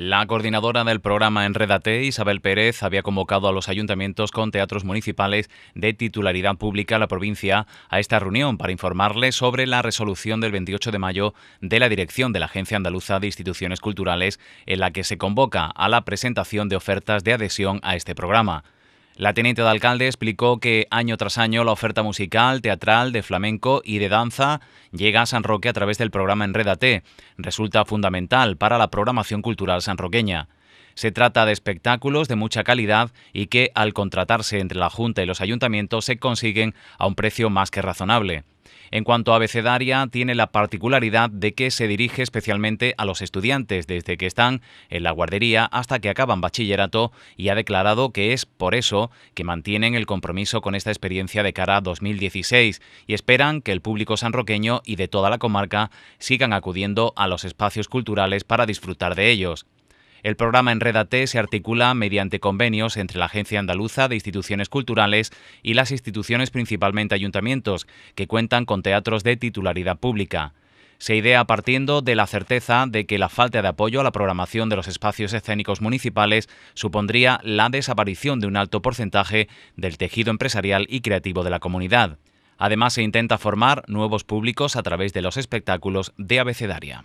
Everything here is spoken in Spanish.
La coordinadora del programa Enredate, Isabel Pérez, había convocado a los ayuntamientos con teatros municipales de titularidad pública a la provincia a esta reunión para informarles sobre la resolución del 28 de mayo de la dirección de la Agencia Andaluza de Instituciones Culturales en la que se convoca a la presentación de ofertas de adhesión a este programa. La teniente de alcalde explicó que año tras año la oferta musical, teatral, de flamenco y de danza llega a San Roque a través del programa T. Resulta fundamental para la programación cultural sanroqueña. Se trata de espectáculos de mucha calidad y que, al contratarse entre la Junta y los ayuntamientos, se consiguen a un precio más que razonable. En cuanto a abecedaria, tiene la particularidad de que se dirige especialmente a los estudiantes desde que están en la guardería hasta que acaban bachillerato y ha declarado que es por eso que mantienen el compromiso con esta experiencia de cara a 2016 y esperan que el público sanroqueño y de toda la comarca sigan acudiendo a los espacios culturales para disfrutar de ellos. El programa Enrédate se articula mediante convenios entre la Agencia Andaluza de Instituciones Culturales y las instituciones, principalmente ayuntamientos, que cuentan con teatros de titularidad pública. Se idea partiendo de la certeza de que la falta de apoyo a la programación de los espacios escénicos municipales supondría la desaparición de un alto porcentaje del tejido empresarial y creativo de la comunidad. Además, se intenta formar nuevos públicos a través de los espectáculos de abecedaria.